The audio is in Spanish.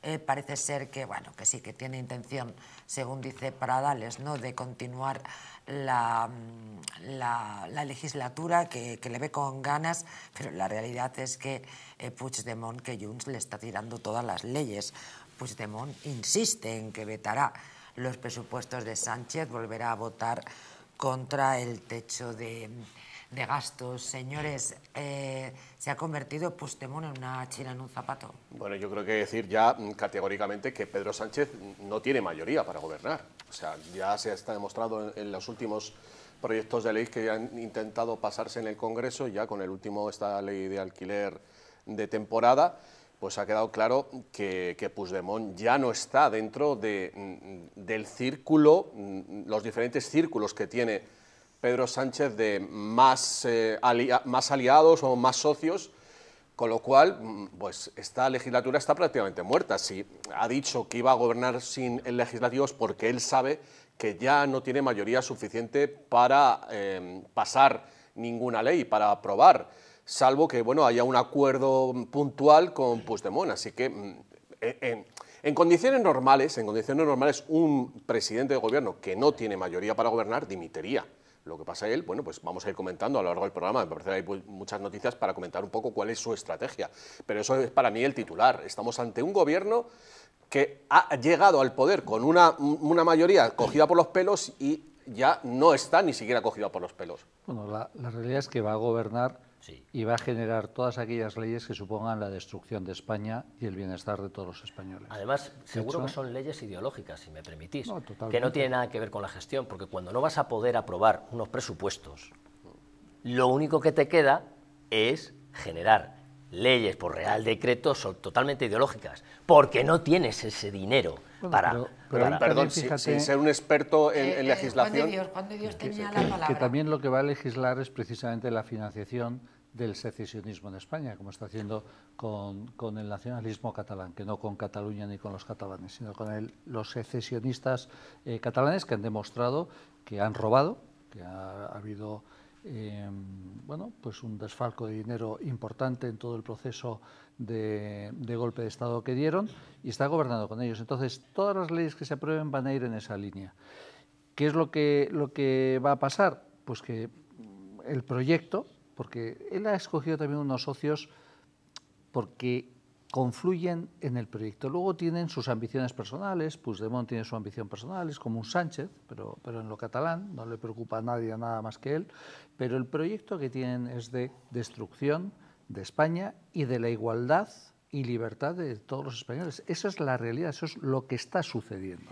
Eh, parece ser que, bueno, que sí que tiene intención, según dice Pradales, ¿no? de continuar la, mm, legislatura, que, le ve con ganas, pero la realidad es que eh, Puigdemont, que Junts le está tirando todas las leyes. Puigdemont insiste en que vetará los presupuestos de Sánchez, volverá a votar contra el techo de, de gastos. Señores, eh, ¿se ha convertido Pustemón en una china en un zapato? Bueno, yo creo que decir ya mm, categóricamente que Pedro Sánchez no tiene mayoría para gobernar. O sea, ya se está demostrado en, en los últimos proyectos de ley que han intentado pasarse en el Congreso, ya con el último, esta ley de alquiler de temporada, pues ha quedado claro que, que Puigdemont ya no está dentro mm, del círculo, mm, los diferentes círculos que tiene Pedro Sánchez de más, eh, aliados o más socios, con lo cual, mm, pues esta legislatura está prácticamente muerta. Si ha dicho que iba a gobernar sin el es porque él sabe que ya no tiene mayoría suficiente para eh, pasar ninguna ley, para aprobar salvo que bueno, haya un acuerdo puntual con Puigdemont. Así que mm, en, condiciones normales, en condiciones normales, un presidente de gobierno que no tiene mayoría para gobernar dimitiría. Lo que pasa él, bueno, pues vamos a ir comentando a lo largo del programa. Me parece que hay pues, muchas noticias para comentar un poco cuál es su estrategia. Pero eso es para mí el titular. Estamos ante un gobierno que ha llegado al poder con una, una mayoría cogida por los pelos y ya no está ni siquiera cogido por los pelos. Bueno, la, realidad es que va a gobernar y va a generar todas aquellas leyes que supongan la destrucción de España y el bienestar de todos los españoles. Además, seguro que son leyes ideológicas, si me permitís, que no tienen nada que ver con la gestión, porque cuando no vas a poder aprobar unos presupuestos, lo único que te queda es generar leyes por real decreto son totalmente ideológicas, porque no tienes ese dinero para... perdón, ser un experto en, eh, eh, legislación... Dios, tenía que, la palabra. Que también lo que va a legislar es precisamente la financiación del secesionismo en España, como está haciendo con, el nacionalismo catalán, que no con Cataluña ni con los catalanes, sino con el, los secesionistas eh, catalanes que han demostrado que han robado, que ha, habido em, bueno, pues un desfalco de dinero importante en todo el proceso de, golpe de Estado que dieron y está gobernando con ellos. Entonces, todas las leyes que se aprueben van a ir en esa línea. ¿Qué es lo que, lo que va a pasar? Pues que el proyecto, porque él ha escogido también unos socios porque confluyen en el proyecto. Luego tienen sus ambiciones personales, Puigdemont tiene su ambición personal, es como un Sánchez, pero, pero en lo catalán, no le preocupa a nadie nada más que él, pero el proyecto que tienen es de destrucción de España y de la igualdad y libertad de todos los españoles. Esa es la realidad, eso es lo que está sucediendo.